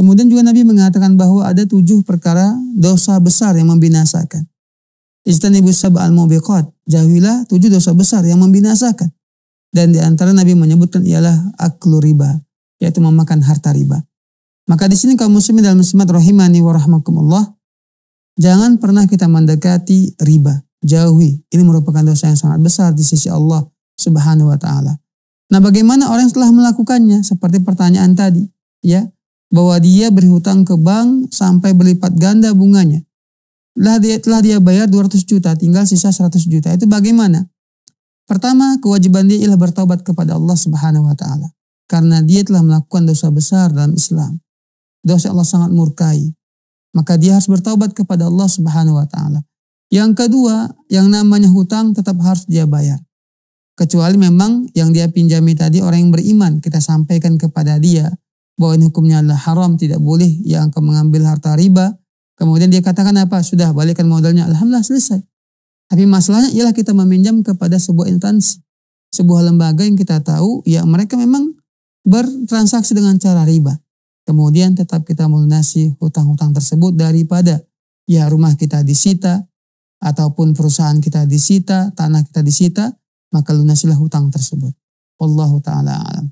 Kemudian juga Nabi mengatakan bahwa ada tujuh perkara dosa besar yang membinasakan. Ijtanibu sab'al mubiqat. Jahwilah tujuh dosa besar yang membinasakan. Dan di antara Nabi menyebutkan ialah aklu riba, yaitu memakan harta riba. Maka di sini kaum muslimin dalam muslimat rahimani wa rahmakumullah, jangan pernah kita mendekati riba. Jauhi. Ini merupakan dosa yang sangat besar di sisi Allah Subhanahu wa taala. Nah, bagaimana orang yang telah melakukannya seperti pertanyaan tadi, ya? bahwa dia berhutang ke bank sampai berlipat ganda bunganya. Lah dia, telah dia bayar 200 juta, tinggal sisa 100 juta. Itu bagaimana? Pertama, kewajiban dia ialah bertobat kepada Allah Subhanahu wa taala karena dia telah melakukan dosa besar dalam Islam. Dosa Allah sangat murkai. Maka dia harus bertobat kepada Allah Subhanahu wa taala. Yang kedua, yang namanya hutang tetap harus dia bayar. Kecuali memang yang dia pinjami tadi orang yang beriman, kita sampaikan kepada dia bahwa ini hukumnya adalah haram, tidak boleh yang akan mengambil harta riba. Kemudian dia katakan apa? Sudah balikan modalnya, alhamdulillah selesai. Tapi masalahnya ialah kita meminjam kepada sebuah instansi, sebuah lembaga yang kita tahu ya mereka memang bertransaksi dengan cara riba. Kemudian tetap kita melunasi hutang-hutang tersebut daripada ya rumah kita disita ataupun perusahaan kita disita, tanah kita disita, maka lunasilah hutang tersebut. Wallahu taala alam.